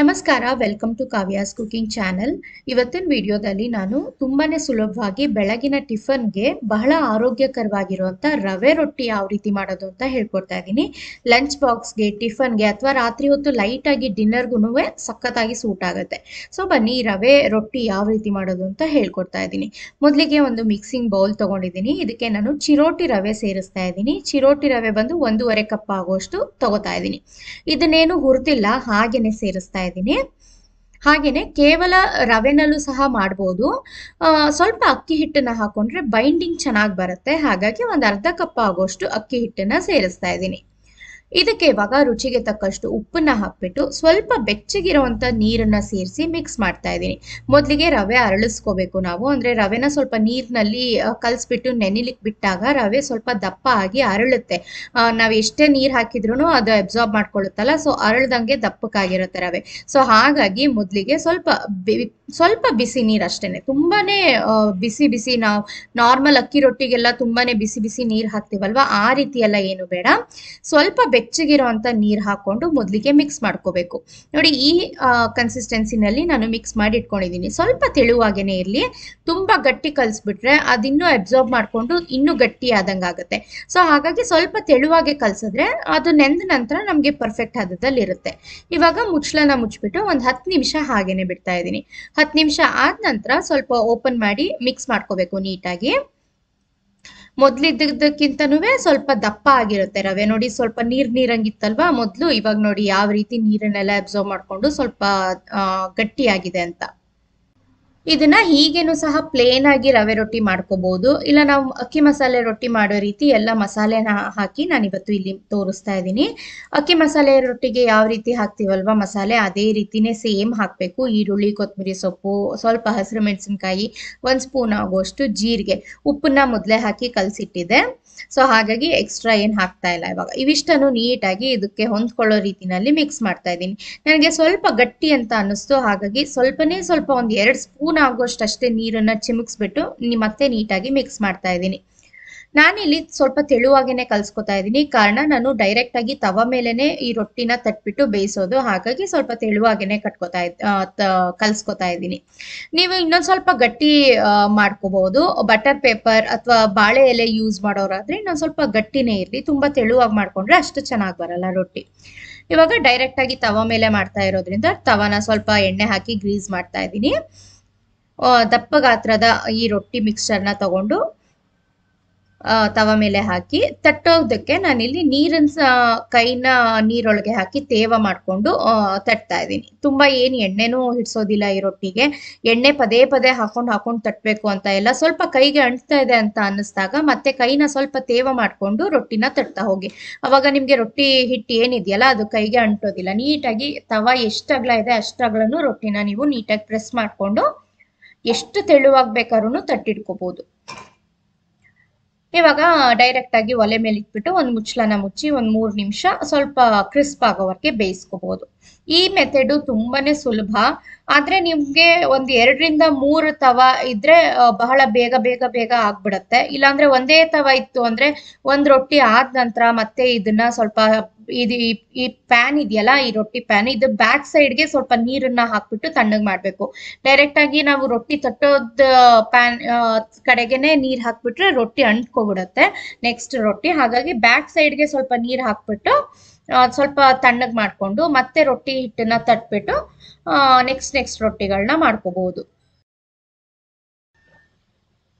ನಮಸ್ಕಾರ welcome to Kavya's cooking channel ಇವತ್ತಿನ ವಿಡಿಯೋದಲ್ಲಿ ನಾನು ತುಂಬಾ ಸುಲಭವಾಗಿ ಬೆಳಗಿನ ಟಿಫನ್ಗೆ ಬಹಳ ಆರೋಗ್ಯಕರವಾಗಿರುವಂಥ ರವೆ ರೊಟ್ಟಿ ಯಾವ ರೀತಿ ಮಾಡೋದು ಅಂತ ಹೇಳ್ಕೊಡ್ತಾ ಇದ್ದೀನಿ ಲಂಚ್ ಬಾಕ್ಸ್ಗೆ ಟಿಫನ್ಗೆ ಅಥವಾ ರಾತ್ರಿ ಹೊತ್ತು ಲೈಟ್ ಲೈಟಾಗಿ ಡಿನ್ನರ್ಗೂ ಸಖತ್ತಾಗಿ ಸೂಟ್ ಆಗುತ್ತೆ ಸೊ ಬನ್ನಿ ರವೆ ರೊಟ್ಟಿ ಯಾವ ರೀತಿ ಮಾಡೋದು ಅಂತ ಹೇಳ್ಕೊಡ್ತಾ ಇದ್ದೀನಿ ಮೊದಲಿಗೆ ಒಂದು ಮಿಕ್ಸಿಂಗ್ ಬೌಲ್ ತಗೊಂಡಿದ್ದೀನಿ ಇದಕ್ಕೆ ನಾನು ಚಿರೋಟಿ ರವೆ ಸೇರಿಸ್ತಾ ಇದ್ದೀನಿ ಚಿರೋಟಿ ರವೆ ಬಂದು ಒಂದೂವರೆ ಕಪ್ ಆಗುವಷ್ಟು ತಗೋತಾ ಇದ್ದೀನಿ ಇದನ್ನೇನು ಹುರಿದಿಲ್ಲ ಹಾಗೇನೆ ಸೇರಿಸ್ತಾ ಮಾಡ್ತಾ ಇದ್ದೀನಿ ಕೇವಲ ರವೆನಲ್ಲೂ ಸಹ ಮಾಡ್ಬೋದು ಸ್ವಲ್ಪ ಅಕ್ಕಿ ಹಿಟ್ಟನ್ನ ಹಾಕೊಂಡ್ರೆ ಬೈಂಡಿಂಗ್ ಚೆನ್ನಾಗಿ ಬರುತ್ತೆ ಹಾಗಾಗಿ ಒಂದು ಅರ್ಧ ಕಪ್ ಆಗೋಷ್ಟು ಅಕ್ಕಿ ಹಿಟ್ಟನ್ನ ಸೇರಿಸ್ತಾ ಇದ್ದೀನಿ ಇದಕ್ಕೆ ಇವಾಗ ರುಚಿಗೆ ತಕ್ಕಷ್ಟು ಉಪ್ಪನ್ನ ಹಾಕ್ಬಿಟ್ಟು ಸ್ವಲ್ಪ ಬೆಚ್ಚಗಿರುವಂತ ನೀರನ್ನ ಸೇರಿಸಿ ಮಿಕ್ಸ್ ಮಾಡ್ತಾ ಇದ್ದೀನಿ ಮೊದಲಿಗೆ ರವೆ ಅರಳಿಸ್ಕೋಬೇಕು ನಾವು ಅಂದ್ರೆ ರವೆನ ಸ್ವಲ್ಪ ನೀರಿನಲ್ಲಿ ಕಲ್ಸ್ಬಿಟ್ಟು ನೆನಿಲಿಕ್ಕೆ ಬಿಟ್ಟಾಗ ರವೆ ಸ್ವಲ್ಪ ದಪ್ಪ ಆಗಿ ಅರಳುತ್ತೆ ನಾವು ಎಷ್ಟೇ ನೀರು ಹಾಕಿದ್ರು ಅದು ಅಬ್ಸಾರ್ಬ್ ಮಾಡ್ಕೊಳ್ಳುತ್ತಲ್ಲ ಸೊ ಅರಳ್ದಂಗೆ ದಪ್ಪಕ್ಕಾಗಿರುತ್ತೆ ರವೆ ಸೊ ಹಾಗಾಗಿ ಮೊದಲಿಗೆ ಸ್ವಲ್ಪ ಸ್ವಲ್ಪ ಬಿಸಿ ನೀರು ಅಷ್ಟೇನೆ ತುಂಬಾನೇ ಬಿಸಿ ಬಿಸಿ ನಾವು ನಾರ್ಮಲ್ ಅಕ್ಕಿ ರೊಟ್ಟಿಗೆಲ್ಲ ತುಂಬಾನೇ ಬಿಸಿ ಬಿಸಿ ನೀರು ಹಾಕ್ತಿವಲ್ವಾ ಆ ರೀತಿ ಎಲ್ಲ ಏನು ಬೇಡ ಸ್ವಲ್ಪ ಬೆಚ್ಚಗಿರೋ ನೀರು ಹಾಕೊಂಡು ಮೊದಲಿಗೆ ಮಿಕ್ಸ್ ಮಾಡ್ಕೋಬೇಕು ನೋಡಿ ಈ ಕನ್ಸಿಸ್ಟೆನ್ಸಿನಲ್ಲಿ ನಾನು ಮಿಕ್ಸ್ ಮಾಡಿ ಇಟ್ಕೊಂಡಿದ್ದೀನಿ ಸ್ವಲ್ಪ ತೆಳುವಾಗೇನೆ ಇರಲಿ ತುಂಬಾ ಗಟ್ಟಿ ಕಲ್ಸ್ಬಿಟ್ರೆ ಅದಿನ್ನೂ ಅಬ್ಸಾರ್ಬ್ ಮಾಡ್ಕೊಂಡು ಇನ್ನೂ ಗಟ್ಟಿ ಆದಂಗೆ ಆಗುತ್ತೆ ಸೊ ಹಾಗಾಗಿ ಸ್ವಲ್ಪ ತೆಳುವಾಗೆ ಕಲ್ಸಿದ್ರೆ ಅದು ನೆಂದ ನಂತರ ನಮಗೆ ಪರ್ಫೆಕ್ಟ್ ಹದದಲ್ಲಿ ಇರುತ್ತೆ ಇವಾಗ ಮುಚ್ಚಳನ ಮುಚ್ಚಿಬಿಟ್ಟು ಒಂದು ಹತ್ತು ನಿಮಿಷ ಹಾಗೇನೆ ಬಿಡ್ತಾ ಇದ್ದೀನಿ ಹತ್ತು ನಿಮಿಷ ಆದ ನಂತರ ಸ್ವಲ್ಪ ಓಪನ್ ಮಾಡಿ ಮಿಕ್ಸ್ ಮಾಡ್ಕೋಬೇಕು ನೀಟಾಗಿ ಮೊದ್ಲಿದ್ದಕ್ಕಿಂತನೂ ಸ್ವಲ್ಪ ದಪ್ಪ ಆಗಿರುತ್ತೆ ರವೆ ನೋಡಿ ಸ್ವಲ್ಪ ನೀರ್ ನೀರಂಗಿತ್ತಲ್ವಾ ಮೊದಲು ಇವಾಗ ನೋಡಿ ಯಾವ ರೀತಿ ನೀರನ್ನೆಲ್ಲ ಅಬ್ಸರ್ವ್ ಮಾಡ್ಕೊಂಡು ಸ್ವಲ್ಪ ಗಟ್ಟಿಯಾಗಿದೆ ಅಂತ ಇದನ್ನ ಹೀಗೇನು ಸಹ ಪ್ಲೇನ್ ಆಗಿ ರವೆ ರೊಟ್ಟಿ ಮಾಡ್ಕೋಬಹುದು ಇಲ್ಲ ನಾವು ಅಕ್ಕಿ ಮಸಾಲೆ ರೊಟ್ಟಿ ಮಾಡೋ ರೀತಿ ಎಲ್ಲ ಮಸಾಲೆನ ಹಾಕಿ ನಾನು ಇವತ್ತು ಇಲ್ಲಿ ತೋರಿಸ್ತಾ ಇದ್ದೀನಿ ಅಕ್ಕಿ ಮಸಾಲೆ ರೊಟ್ಟಿಗೆ ಯಾವ ರೀತಿ ಹಾಕ್ತಿವಲ್ವಾ ಮಸಾಲೆ ಅದೇ ರೀತಿನೇ ಸೇಮ್ ಹಾಕ್ಬೇಕು ಈರುಳ್ಳಿ ಕೊತ್ತಂಬರಿ ಸೊಪ್ಪು ಸ್ವಲ್ಪ ಹಸಿರು ಮೆಣಸಿನ್ಕಾಯಿ ಒಂದ್ ಸ್ಪೂನ್ ಆಗುವಷ್ಟು ಜೀರಿಗೆ ಉಪ್ಪನ್ನ ಮೊದಲೇ ಹಾಕಿ ಕಲಸಿಟ್ಟಿದೆ ಸೊ ಹಾಗಾಗಿ ಎಕ್ಸ್ಟ್ರಾ ಏನು ಹಾಕ್ತಾ ಇಲ್ಲ ಇವಾಗ ಇವಿಷ್ಟನ್ನು ನೀಟಾಗಿ ಇದಕ್ಕೆ ಹೊಂದ್ಕೊಳ್ಳೋ ರೀತಿನಲ್ಲಿ ಮಿಕ್ಸ್ ಮಾಡ್ತಾ ಇದ್ದೀನಿ ನನಗೆ ಸ್ವಲ್ಪ ಗಟ್ಟಿ ಅಂತ ಅನ್ನಿಸ್ತು ಹಾಗಾಗಿ ಸ್ವಲ್ಪನೇ ಸ್ವಲ್ಪ ಒಂದ್ ಎರಡು ಸ್ಪೂನ್ ಸ್ಪೂನ್ ಆಗುವಷ್ಟಷ್ಟೇ ನೀರನ್ನು ಚಿಮುಕ್ಸ್ಬಿಟ್ಟು ಮತ್ತೆ ನೀಟಾಗಿ ಮಿಕ್ಸ್ ಮಾಡ್ತಾ ಇದ್ದೀನಿ ನಾನಿಲ್ಲಿ ಸ್ವಲ್ಪ ತೆಳುವಾಗೇನೆ ಕಲ್ಸ್ಕೊತಾ ಇದ್ದೀನಿ ಕಾರಣ ನಾನು ಡೈರೆಕ್ಟ್ ಆಗಿ ತವ ಮೇಲೆನೆ ಈ ರೊಟ್ಟಿನ ತಟ್ಬಿಟ್ಟು ಬೇಯಿಸೋದು ಹಾಗಾಗಿ ಸ್ವಲ್ಪ ತೆಳುವಾಗೇನೆ ಕಟ್ಕೋತಾ ಕಲ್ಸ್ಕೊತಾ ಇದ್ದೀನಿ ನೀವು ಇನ್ನೊಂದ್ ಸ್ವಲ್ಪ ಗಟ್ಟಿ ಮಾಡ್ಕೋಬಹುದು ಬಟರ್ ಪೇಪರ್ ಅಥವಾ ಬಾಳೆ ಎಲೆ ಯೂಸ್ ಮಾಡೋರಾದ್ರೆ ಇನ್ನೊಂದು ಸ್ವಲ್ಪ ಗಟ್ಟಿನೇ ಇರಲಿ ತುಂಬಾ ತೆಳುವಾಗಿ ಮಾಡ್ಕೊಂಡ್ರೆ ಅಷ್ಟು ಚೆನ್ನಾಗಿ ಬರಲ್ಲ ರೊಟ್ಟಿ ಇವಾಗ ಡೈರೆಕ್ಟ್ ಆಗಿ ತವ ಮೇಲೆ ಮಾಡ್ತಾ ಇರೋದ್ರಿಂದ ತವನ ಸ್ವಲ್ಪ ಎಣ್ಣೆ ಹಾಕಿ ಗ್ರೀಸ್ ಮಾಡ್ತಾ ಇದ್ದೀನಿ ದಪ್ಪ ಗಾತ್ರದ ಈ ರೊಟ್ಟಿ ನ ತಗೊಂಡು ತವ ಮೇಲೆ ಹಾಕಿ ತಟ್ಟೋದಕ್ಕೆ ನಾನಿಲ್ಲಿ ನೀರನ್ನ ಕೈನ ನೀರೊಳಗೆ ಹಾಕಿ ತೇವ ಮಾಡಿಕೊಂಡು ತಟ್ತಾ ಇದ್ದೀನಿ ತುಂಬಾ ಏನು ಎಣ್ಣೆನೂ ಹಿಡ್ಸೋದಿಲ್ಲ ಈ ರೊಟ್ಟಿಗೆ ಎಣ್ಣೆ ಪದೇ ಪದೇ ಹಾಕೊಂಡು ಹಾಕೊಂಡು ತಟ್ಬೇಕು ಅಂತ ಇಲ್ಲ ಸ್ವಲ್ಪ ಕೈಗೆ ಅಂಟ್ತಾ ಇದೆ ಅಂತ ಅನ್ನಿಸ್ದಾಗ ಮತ್ತೆ ಕೈನ ಸ್ವಲ್ಪ ತೇವ ಮಾಡ್ಕೊಂಡು ರೊಟ್ಟಿನ ತಟ್ತಾ ಹೋಗಿ ಅವಾಗ ನಿಮಗೆ ರೊಟ್ಟಿ ಹಿಟ್ಟು ಏನಿದೆಯಲ್ಲ ಅದು ಕೈಗೆ ಅಂಟೋದಿಲ್ಲ ನೀಟಾಗಿ ತವ ಎಷ್ಟು ಇದೆ ಅಷ್ಟಾಗ್ಲೂ ರೊಟ್ಟಿನ ನೀವು ನೀಟಾಗಿ ಪ್ರೆಸ್ ಮಾಡ್ಕೊಂಡು ಎಷ್ಟು ತೆಳುವಾಗಿ ಬೇಕಾದ್ರೂ ತಟ್ಟಿಟ್ಕೋಬಹುದು ಇವಾಗ ಡೈರೆಕ್ಟ್ ಆಗಿ ಒಲೆ ಮೇಲೆ ಇಟ್ಬಿಟ್ಟು ಒಂದು ಮುಚ್ಚಳನ ಮುಚ್ಚಿ ಒಂದು ಮೂರ್ ನಿಮಿಷ ಸ್ವಲ್ಪ ಕ್ರಿಸ್ಪ್ ಆಗೋವರೆಗೆ ಬೇಯಿಸ್ಕೋಬಹುದು ಈ ಮೆಥಡು ತುಂಬಾನೇ ಸುಲಭ ಆದರೆ ನಿಮಗೆ ಒಂದ್ ಎರಡರಿಂದ ಮೂರು ತವ ಇದ್ರೆ ಬಹಳ ಬೇಗ ಬೇಗ ಬೇಗ ಆಗ್ಬಿಡತ್ತೆ ಇಲ್ಲಾಂದ್ರೆ ಒಂದೇ ತವ ಇತ್ತು ಅಂದ್ರೆ ಒಂದು ರೊಟ್ಟಿ ಆದ ನಂತರ ಮತ್ತೆ ಇದನ್ನ ಸ್ವಲ್ಪ ಇದು ಈ ಪ್ಯಾನ್ ಇದೆಯಲ್ಲ ಈ ರೊಟ್ಟಿ ಪ್ಯಾನ್ ಇದು ಬ್ಯಾಕ್ ಸೈಡ್ಗೆ ಸ್ವಲ್ಪ ನೀರನ್ನ ಹಾಕ್ಬಿಟ್ಟು ತಣ್ಣಗೆ ಮಾಡಬೇಕು ಡೈರೆಕ್ಟ್ ಆಗಿ ನಾವು ರೊಟ್ಟಿ ತಟ್ಟೋದ ಪ್ಯಾನ್ ಕಡೆಗೆನೆ ನೀರು ಹಾಕ್ಬಿಟ್ರೆ ರೊಟ್ಟಿ ಅಂಟ್ಕೊಬಿಡುತ್ತೆ ನೆಕ್ಸ್ಟ್ ರೊಟ್ಟಿ ಹಾಗಾಗಿ ಬ್ಯಾಕ್ ಸೈಡ್ಗೆ ಸ್ವಲ್ಪ ನೀರು ಹಾಕ್ಬಿಟ್ಟು ಸ್ವಲ್ಪ ತಣ್ಣಗೆ ಮಾಡ್ಕೊಂಡು ಮತ್ತೆ ರೊಟ್ಟಿ ಹಿಟ್ಟನ್ನ ತಟ್ಬಿಟ್ಟು ನೆಕ್ಸ್ಟ್ ನೆಕ್ಸ್ಟ್ ರೊಟ್ಟಿಗಳನ್ನ ಮಾಡ್ಕೋಬಹುದು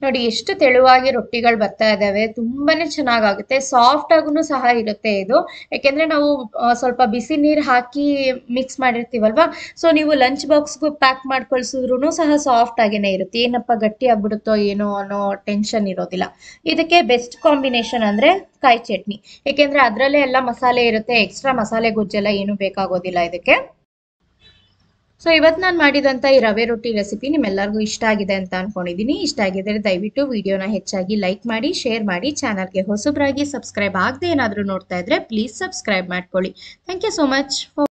ನೋಡಿ ಎಷ್ಟು ತೆಳುವಾಗಿ ರೊಟ್ಟಿಗಳು ಬರ್ತಾ ಇದ್ದಾವೆ ತುಂಬಾನೇ ಚೆನ್ನಾಗಾಗುತ್ತೆ ಸಾಫ್ಟ್ ಆಗೂ ಸಹ ಇರುತ್ತೆ ಇದು ಯಾಕೆಂದ್ರೆ ನಾವು ಸ್ವಲ್ಪ ಬಿಸಿ ನೀರು ಹಾಕಿ ಮಿಕ್ಸ್ ಮಾಡಿರ್ತೀವಲ್ವಾ ಸೊ ನೀವು ಲಂಚ್ ಬಾಕ್ಸ್ಗೂ ಪ್ಯಾಕ್ ಮಾಡ್ಕೊಳ್ಸಿದ್ರು ಸಹ ಸಾಫ್ಟ್ ಆಗೇನೆ ಇರುತ್ತೆ ಏನಪ್ಪ ಗಟ್ಟಿ ಆಗ್ಬಿಡುತ್ತೋ ಏನೋ ಅನ್ನೋ ಟೆನ್ಷನ್ ಇರೋದಿಲ್ಲ ಇದಕ್ಕೆ ಬೆಸ್ಟ್ ಕಾಂಬಿನೇಷನ್ ಅಂದ್ರೆ ಕಾಯಿ ಚಟ್ನಿ ಯಾಕೆಂದ್ರೆ ಅದರಲ್ಲೇ ಎಲ್ಲ ಮಸಾಲೆ ಇರುತ್ತೆ ಎಕ್ಸ್ಟ್ರಾ ಮಸಾಲೆ ಗೊಜ್ಜೆಲ್ಲ ಏನು ಬೇಕಾಗೋದಿಲ್ಲ ಇದಕ್ಕೆ ಸೊ ಇವತ್ತು ನಾನು ಮಾಡಿದಂಥ ಈ ರವೆ ರೊಟ್ಟಿ ರೆಸಿಪಿ ನಿಮ್ಮೆಲ್ಲರಿಗೂ ಇಷ್ಟ ಆಗಿದೆ ಅಂತ ಅನ್ಕೊಂಡಿದ್ದೀನಿ ಇಷ್ಟ ಆಗಿದ್ದರೆ ದಯವಿಟ್ಟು ವಿಡಿಯೋನ ಹೆಚ್ಚಾಗಿ ಲೈಕ್ ಮಾಡಿ ಶೇರ್ ಮಾಡಿ ಚಾನಲ್ಗೆ ಹೊಸಬ್ರಾಗಿ ಸಬ್ಸ್ಕ್ರೈಬ್ ಆಗದೆ ಏನಾದರೂ ನೋಡ್ತಾ ಇದ್ರೆ ಪ್ಲೀಸ್ ಸಬ್ಸ್ಕ್ರೈಬ್ ಮಾಡ್ಕೊಳ್ಳಿ thank you so much for